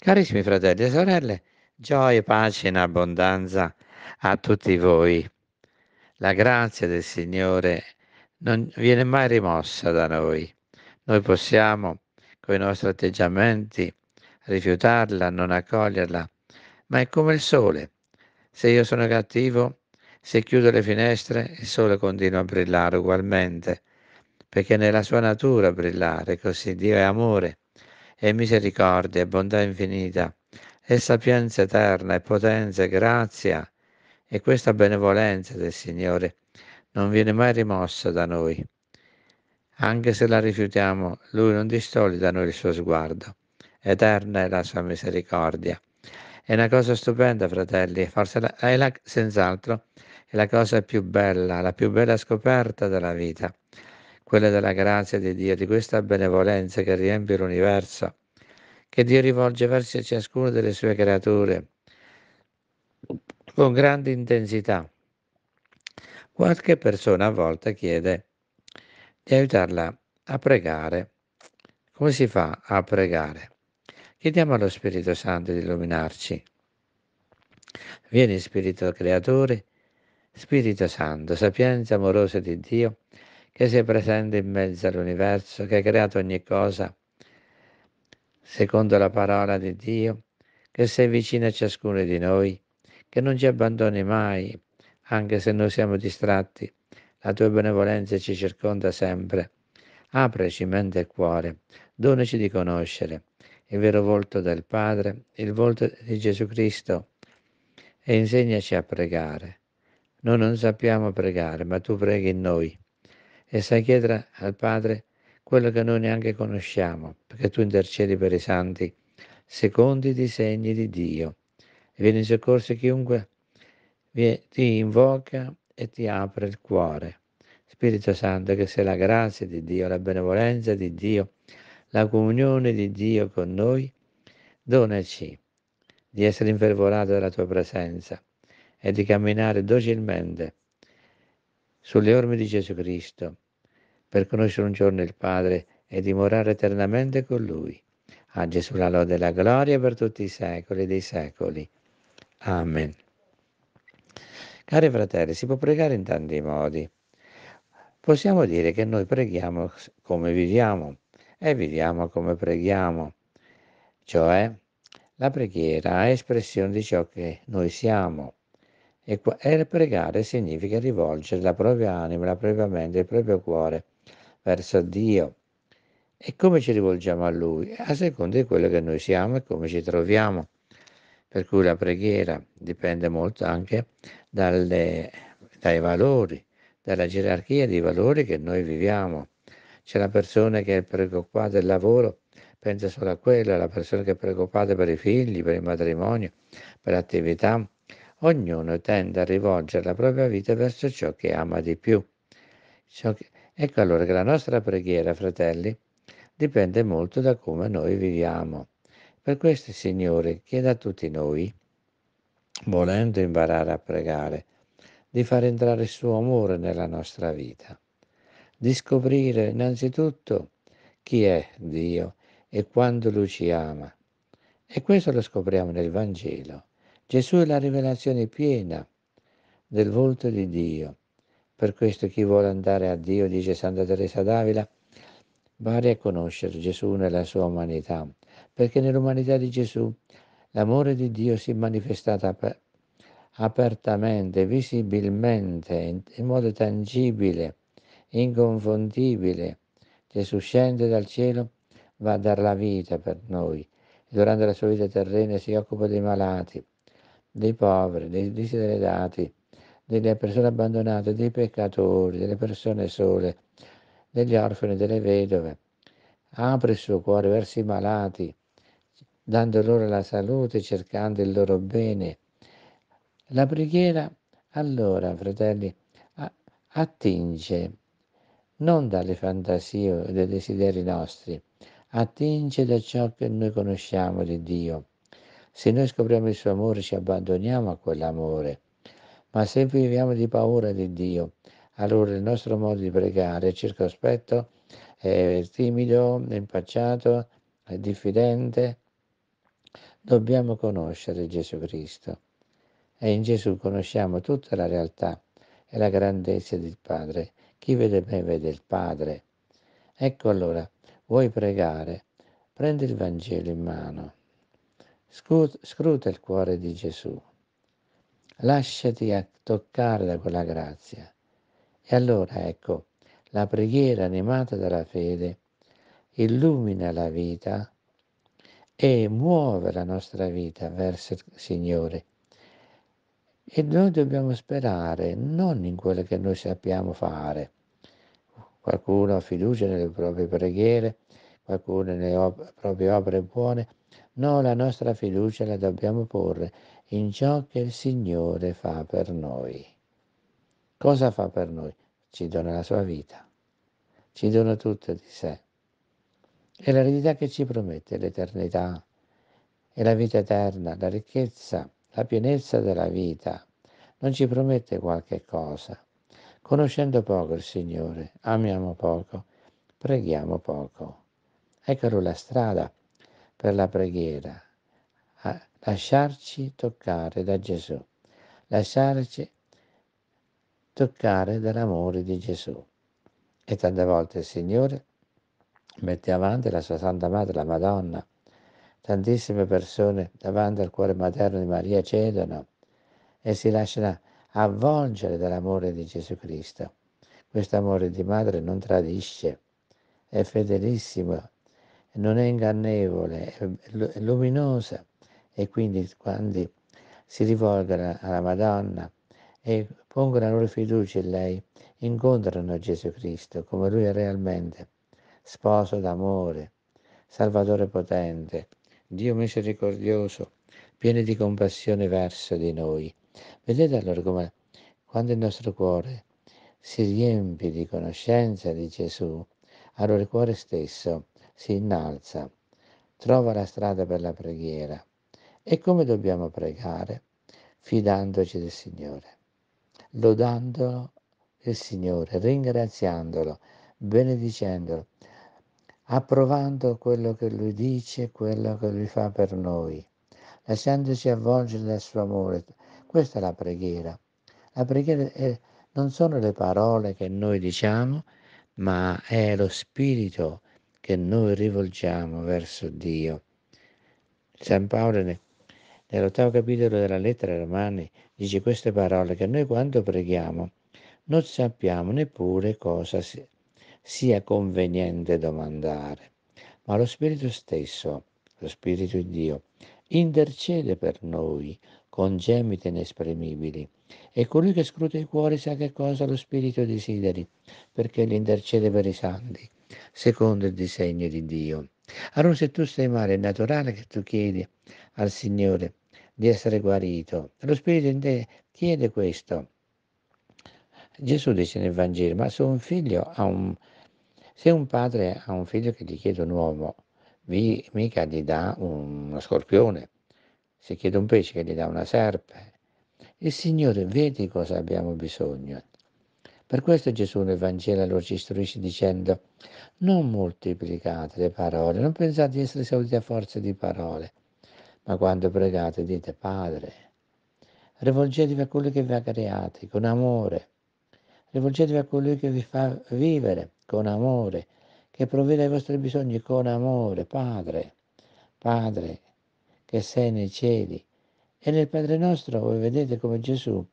Carissimi fratelli e sorelle, gioia e pace in abbondanza a tutti voi. La grazia del Signore non viene mai rimossa da noi. Noi possiamo, con i nostri atteggiamenti, rifiutarla, non accoglierla, ma è come il sole. Se io sono cattivo, se chiudo le finestre, il sole continua a brillare ugualmente, perché nella sua natura brillare, così Dio è amore e misericordia e bontà infinita, e sapienza eterna e potenza e grazia, e questa benevolenza del Signore non viene mai rimossa da noi. Anche se la rifiutiamo, Lui non distoglie da noi il suo sguardo. Eterna è la sua misericordia. È una cosa stupenda, fratelli, forse la, è la, senz'altro è la cosa più bella, la più bella scoperta della vita quella della grazia di Dio, di questa benevolenza che riempie l'universo, che Dio rivolge verso ciascuna delle sue creature con grande intensità. Qualche persona a volte chiede di aiutarla a pregare. Come si fa a pregare? Chiediamo allo Spirito Santo di illuminarci. Vieni Spirito Creatore, Spirito Santo, sapienza amorosa di Dio, che si è presente in mezzo all'universo, che ha creato ogni cosa, secondo la parola di Dio, che sei vicino a ciascuno di noi, che non ci abbandoni mai, anche se noi siamo distratti. La tua benevolenza ci circonda sempre. Apreci mente e cuore, donaci di conoscere il vero volto del Padre, il volto di Gesù Cristo, e insegnaci a pregare. Noi non sappiamo pregare, ma tu preghi in noi e sai chiedere al Padre quello che noi neanche conosciamo, perché tu intercedi per i santi, secondo i disegni di Dio. E viene in soccorso chiunque ti invoca e ti apre il cuore. Spirito Santo, che sei la grazia di Dio, la benevolenza di Dio, la comunione di Dio con noi, donaci di essere infervorato dalla tua presenza e di camminare docilmente sulle orme di Gesù Cristo per conoscere un giorno il Padre e dimorare eternamente con Lui. A Gesù la lode e la gloria per tutti i secoli dei secoli. Amen. Cari fratelli, si può pregare in tanti modi. Possiamo dire che noi preghiamo come viviamo e viviamo come preghiamo, cioè la preghiera è espressione di ciò che noi siamo e, pregare significa rivolgere la propria anima, la propria mente, il proprio cuore verso Dio. E come ci rivolgiamo a Lui? A seconda di quello che noi siamo e come ci troviamo. Per cui la preghiera dipende molto anche dalle, dai valori, dalla gerarchia di valori che noi viviamo. C'è la persona che è preoccupata del lavoro, pensa solo a quella, la persona che è preoccupata per i figli, per il matrimonio, per l'attività. Ognuno tende a rivolgere la propria vita verso ciò che ama di più. Ciò che, Ecco allora che la nostra preghiera, fratelli, dipende molto da come noi viviamo. Per questo il Signore chiede a tutti noi, volendo imparare a pregare, di far entrare il suo amore nella nostra vita, di scoprire innanzitutto chi è Dio e quando Lui ci ama. E questo lo scopriamo nel Vangelo. Gesù è la rivelazione piena del volto di Dio per questo chi vuole andare a Dio, dice Santa Teresa d'Avila, va a riconoscere Gesù nella sua umanità, perché nell'umanità di Gesù l'amore di Dio si è manifestato apertamente, visibilmente, in, modo tangibile, inconfondibile. Gesù scende dal cielo, va a dar la vita per noi. Durante la sua vita terrena si occupa dei malati, dei poveri, dei desideredati, delle persone abbandonate, dei peccatori, delle persone sole, degli orfani, delle vedove. Apre il suo cuore verso i malati, dando loro la salute, cercando il loro bene. La preghiera, allora, fratelli, attinge non dalle fantasie o dai desideri nostri, attinge da ciò che noi conosciamo di Dio. Se noi scopriamo il suo amore, ci abbandoniamo a quell'amore ma se viviamo di paura di Dio, allora il nostro modo di pregare è circospetto, è eh, timido, è impacciato, è eh, diffidente. Dobbiamo conoscere Gesù Cristo e in Gesù conosciamo tutta la realtà e la grandezza del Padre. Chi vede me vede il Padre. Ecco allora, vuoi pregare? Prendi il Vangelo in mano, scruta il cuore di Gesù lasciati toccare da quella grazia. E allora ecco, la preghiera animata dalla fede illumina la vita e muove la nostra vita verso il Signore. E noi dobbiamo sperare non in quello che noi sappiamo fare. Qualcuno ha fiducia nelle proprie preghiere, qualcuno nelle op- proprie opere buone. No, la nostra fiducia la dobbiamo porre in ciò che il Signore fa per noi. Cosa fa per noi? Ci dona la sua vita, ci dona tutto di sé. È l'eredità che ci promette l'eternità, è la vita eterna, la ricchezza, la pienezza della vita. Non ci promette qualche cosa. Conoscendo poco il Signore, amiamo poco, preghiamo poco. Ecco la strada per la preghiera. Ah, lasciarci toccare da Gesù, lasciarci toccare dall'amore di Gesù. E tante volte il Signore mette avanti la sua Santa Madre, la Madonna. Tantissime persone davanti al cuore materno di Maria cedono e si lasciano avvolgere dall'amore di Gesù Cristo. Questo amore di madre non tradisce, è fedelissimo, non è ingannevole, è luminoso e quindi quando si rivolgono alla Madonna e pongono la loro fiducia in lei, incontrano Gesù Cristo come lui è realmente, sposo d'amore, Salvatore potente, Dio misericordioso, pieno di compassione verso di noi. Vedete allora come quando il nostro cuore si riempie di conoscenza di Gesù, allora il cuore stesso si innalza, trova la strada per la preghiera e come dobbiamo pregare? Fidandoci del Signore, lodando il Signore, ringraziandolo, benedicendolo, approvando quello che Lui dice, quello che Lui fa per noi, lasciandoci avvolgere dal suo amore. Questa è la preghiera. La preghiera è, non sono le parole che noi diciamo, ma è lo spirito che noi rivolgiamo verso Dio. San Paolo nel nell'ottavo capitolo della lettera ai Romani dice queste parole che noi quando preghiamo non sappiamo neppure cosa sia conveniente domandare, ma lo Spirito stesso, lo Spirito di Dio, intercede per noi con gemiti inesprimibili. E colui che scruta i cuori sa che cosa lo Spirito desideri, perché li intercede per i santi, secondo il disegno di Dio. Allora se tu stai male, è naturale che tu chiedi al Signore di essere guarito. Lo Spirito in te chiede questo. Gesù dice nel Vangelo, ma se un, figlio ha un, se un padre ha un figlio che gli chiede un uomo, vi, mica gli dà un, uno scorpione, se chiede un pesce che gli dà una serpe. Il Signore vedi cosa abbiamo bisogno. Per questo Gesù nel Vangelo lo ci istruisce dicendo non moltiplicate le parole, non pensate di essere esauditi a forza di parole, ma quando pregate dite Padre, rivolgetevi a colui che vi ha creati con amore, rivolgetevi a colui che vi fa vivere con amore, che provvede ai vostri bisogni con amore, Padre, Padre che sei nei cieli. E nel Padre nostro voi vedete come Gesù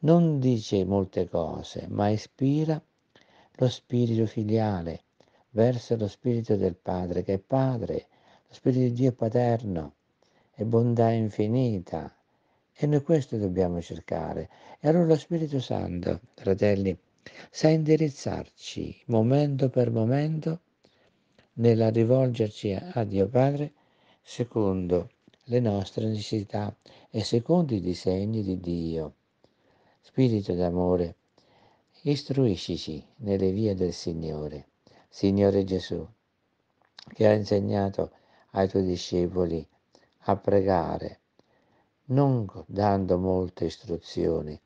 non dice molte cose, ma ispira lo spirito filiale verso lo spirito del Padre, che è Padre lo Spirito di Dio è paterno, è bontà infinita. E noi questo dobbiamo cercare. E allora lo Spirito Santo, fratelli, sa indirizzarci momento per momento nella rivolgerci a Dio Padre secondo le nostre necessità e secondo i disegni di Dio. Spirito d'amore, istruiscici nelle vie del Signore. Signore Gesù, che ha insegnato ai tuoi discepoli a pregare, non dando molte istruzioni,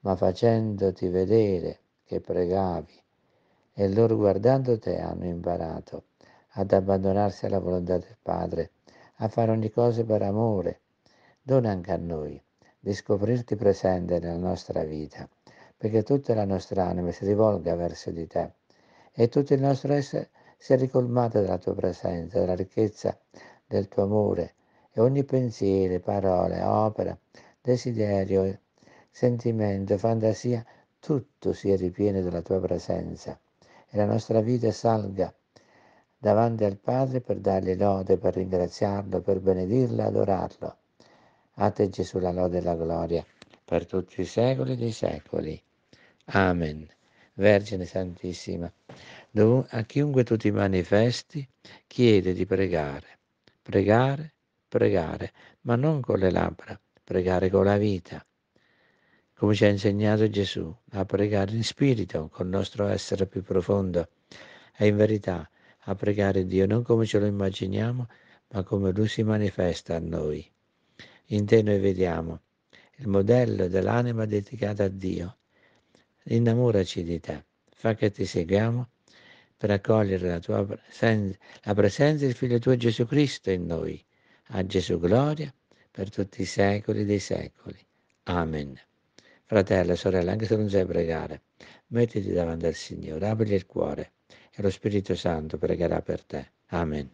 ma facendoti vedere che pregavi. E loro guardando te hanno imparato ad abbandonarsi alla volontà del Padre, a fare ogni cosa per amore. Dona anche a noi di scoprirti presente nella nostra vita, perché tutta la nostra anima si rivolga verso di te e tutto il nostro essere sia ricolmata dalla tua presenza, dalla ricchezza del tuo amore e ogni pensiero, parola, opera, desiderio, sentimento, fantasia, tutto sia ripieno della tua presenza e la nostra vita salga davanti al Padre per dargli lode, per ringraziarlo, per benedirlo, adorarlo. A te Gesù la lode e la gloria per tutti i secoli dei secoli. Amen. Vergine Santissima, a chiunque tu ti manifesti chiede di pregare, pregare, pregare, ma non con le labbra, pregare con la vita, come ci ha insegnato Gesù, a pregare in spirito, col nostro essere più profondo, e in verità a pregare Dio non come ce lo immaginiamo, ma come Lui si manifesta a noi. In te noi vediamo il modello dell'anima dedicata a Dio. Innamoraci di te, fa che ti seguiamo per accogliere la, tua presenza, la presenza del Figlio tuo Gesù Cristo in noi. A Gesù gloria per tutti i secoli dei secoli. Amen. Fratello, sorella, anche se non sai pregare, mettiti davanti al Signore, apri il cuore e lo Spirito Santo pregherà per te. Amen.